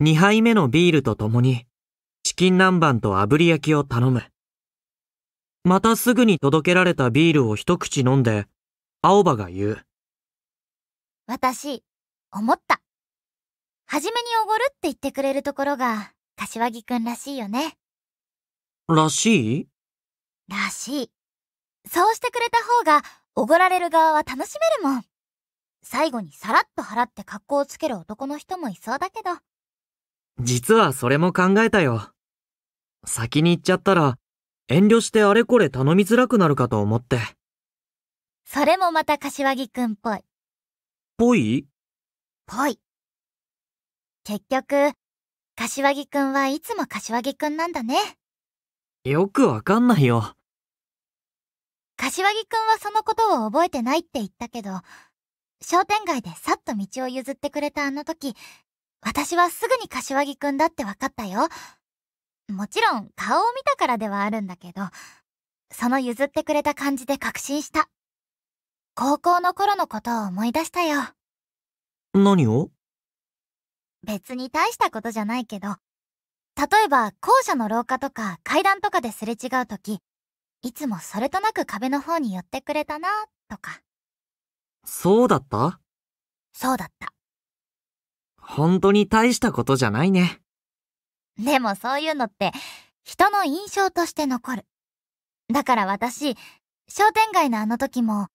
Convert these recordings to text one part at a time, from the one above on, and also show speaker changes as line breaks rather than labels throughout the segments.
2杯目のビールと共に、チキン南蛮と炙り焼きを頼む。またすぐに届けられたビールを一口飲んで、青葉が言う。
私、思った。はじめにおごるって言ってくれるところが、柏木くんらしいよね。
らしい
らしい。そうしてくれた方が、おごられる側は楽しめるもん。最後にさらっと払って格好をつける男の人もいそうだけど。
実はそれも考えたよ。先に行っちゃったら、遠慮してあれこれ頼みづらくなるかと思って。
それもまた柏木くんっぽい。ぽいぽい。結局、柏木くんはいつも柏木くんなんだね。
よくわかんないよ。
柏木くんはそのことを覚えてないって言ったけど、商店街でさっと道を譲ってくれたあの時、私はすぐに柏木くんだって分かったよ。もちろん顔を見たからではあるんだけど、その譲ってくれた感じで確信した。高校の頃のことを思い出したよ。何を別に大したことじゃないけど、例えば校舎の廊下とか階段とかですれ違うとき、いつもそれとなく壁の方に寄ってくれたな、とか。
そうだったそうだった。本当に大したことじゃないね。
でもそういうのって、人の印象として残る。だから私、商店街のあの時も、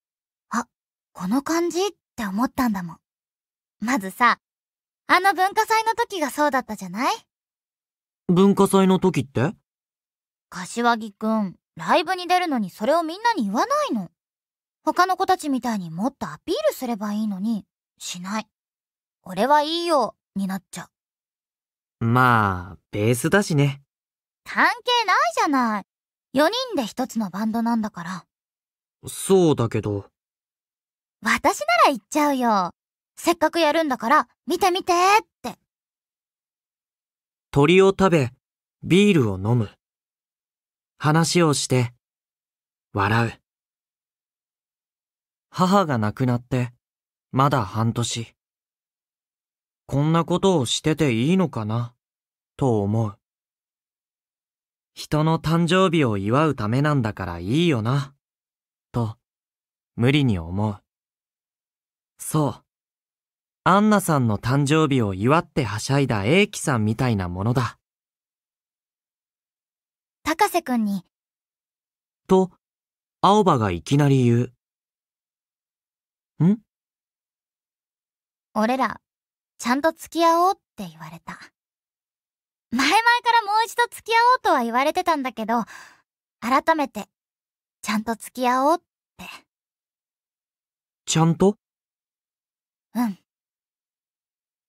あ、この感じって思ったんだもん。まずさ、あの文化祭の時がそうだったじゃない
文化祭の時って
柏木くん、ライブに出るのにそれをみんなに言わないの。他の子たちみたいにもっとアピールすればいいのに、しない。俺はいいよ、になっちゃ
う。まあ、ベースだしね。
関係ないじゃない。4人で一つのバンドなんだから。
そうだけど。
私なら行っちゃうよ。せっかくやるんだから、見てみてって。
鳥を食べ、ビールを飲む。話をして、笑う。母が亡くなって、まだ半年。こんなことをしてていいのかな、と思う。人の誕生日を祝うためなんだからいいよな、と、無理に思う。そう。アンナさんの誕生日を祝ってはしゃいだ英樹さんみたいなものだ。
高瀬くんに。
と、青葉がいきなり言
う。ん俺ら、ちゃんと付き合おうって言われた。前々からもう一度付き合おうとは言われてたんだけど、改めて、ちゃんと付き合おうって。ちゃんとうん。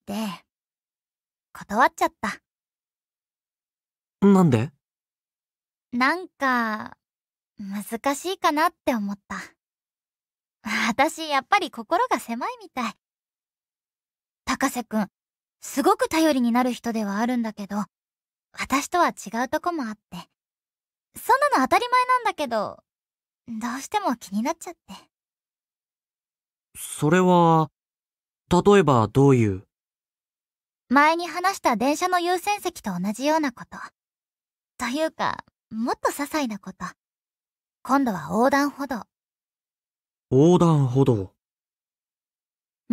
で、断っちゃった。なんでなんか、難しいかなって思った。私、やっぱり心が狭いみたい。高瀬くん、すごく頼りになる人ではあるんだけど、私とは違うとこもあって。そんなの当たり前なんだけど、どうしても気になっちゃって。
それは、例えばどういう
前に話した電車の優先席と同じようなこと。というか、もっと些細なこと。今度は横断歩道。
横断歩道。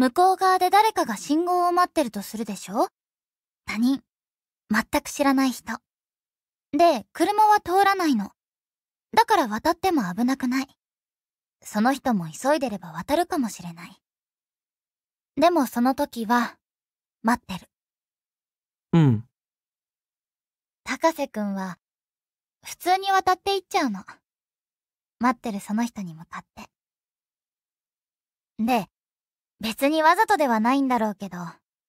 向こう側で誰かが信号を待ってるとするでしょ他人。全く知らない人。で、車は通らないの。だから渡っても危なくない。その人も急いでれば渡るかもしれない。でもその時は、待ってる。うん。高瀬くんは、普通に渡っていっちゃうの。待ってるその人に向かって。で、別にわざとではないんだろうけど、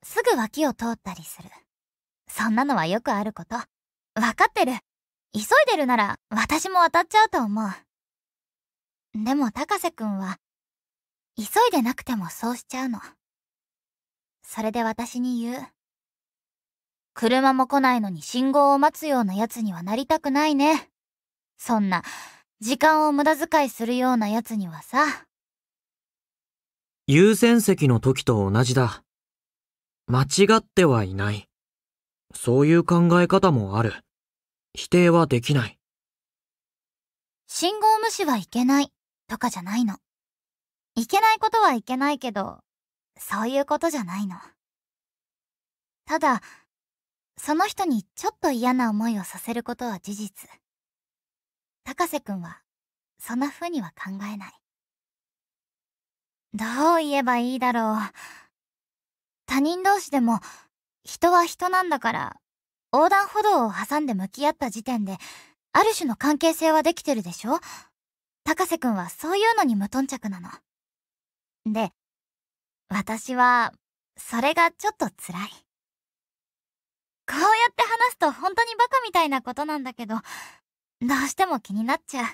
すぐ脇を通ったりする。そんなのはよくあること。わかってる。急いでるなら私も渡っちゃうと思う。でも高瀬くんは、急いでなくてもそうしちゃうの。それで私に言う。車も来ないのに信号を待つような奴にはなりたくないね。そんな、時間を無駄遣いするような奴にはさ。
優先席の時と同じだ。間違ってはいない。そういう考え方もある。否定はできない。
信号無視はいけないとかじゃないの。いけないことはいけないけど、そういうことじゃないの。ただ、その人にちょっと嫌な思いをさせることは事実。高瀬くんは、そんな風には考えない。どう言えばいいだろう。他人同士でも、人は人なんだから、横断歩道を挟んで向き合った時点で、ある種の関係性はできてるでしょ高瀬くんはそういうのに無頓着なの。で、私は、それがちょっと辛い。こうやって話すと本当にバカみたいなことなんだけど、どうしても気になっちゃう。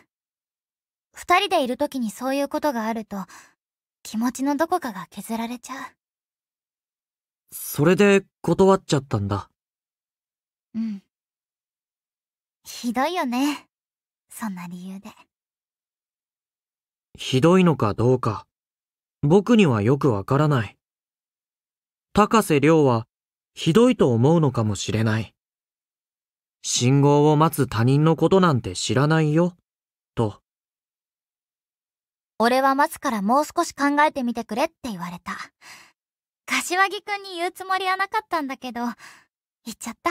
二人でいる時にそういうことがあると、気持ちのどこかが削られちゃう。
それで断っちゃったんだ。
うん。ひどいよね。そんな理由で。
ひどいのかどうか、僕にはよくわからない。高瀬亮は、ひどいと思うのかもしれない。信号を待つ他人のことなんて知らないよ。
俺は待つからもう少し考えてみてくれって言われた。柏木くんに言うつもりはなかったんだけど、言っちゃった。